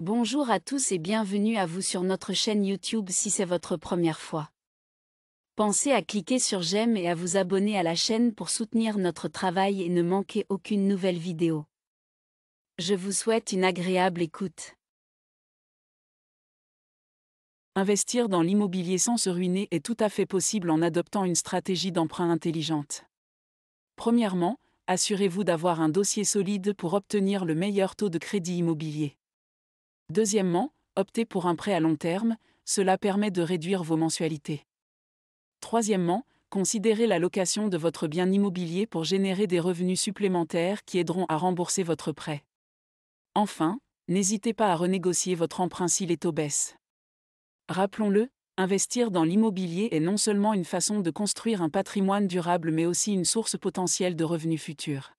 Bonjour à tous et bienvenue à vous sur notre chaîne YouTube si c'est votre première fois. Pensez à cliquer sur j'aime et à vous abonner à la chaîne pour soutenir notre travail et ne manquer aucune nouvelle vidéo. Je vous souhaite une agréable écoute. Investir dans l'immobilier sans se ruiner est tout à fait possible en adoptant une stratégie d'emprunt intelligente. Premièrement, assurez-vous d'avoir un dossier solide pour obtenir le meilleur taux de crédit immobilier. Deuxièmement, optez pour un prêt à long terme, cela permet de réduire vos mensualités. Troisièmement, considérez la location de votre bien immobilier pour générer des revenus supplémentaires qui aideront à rembourser votre prêt. Enfin, n'hésitez pas à renégocier votre emprunt si les taux baissent. Rappelons-le, investir dans l'immobilier est non seulement une façon de construire un patrimoine durable mais aussi une source potentielle de revenus futurs.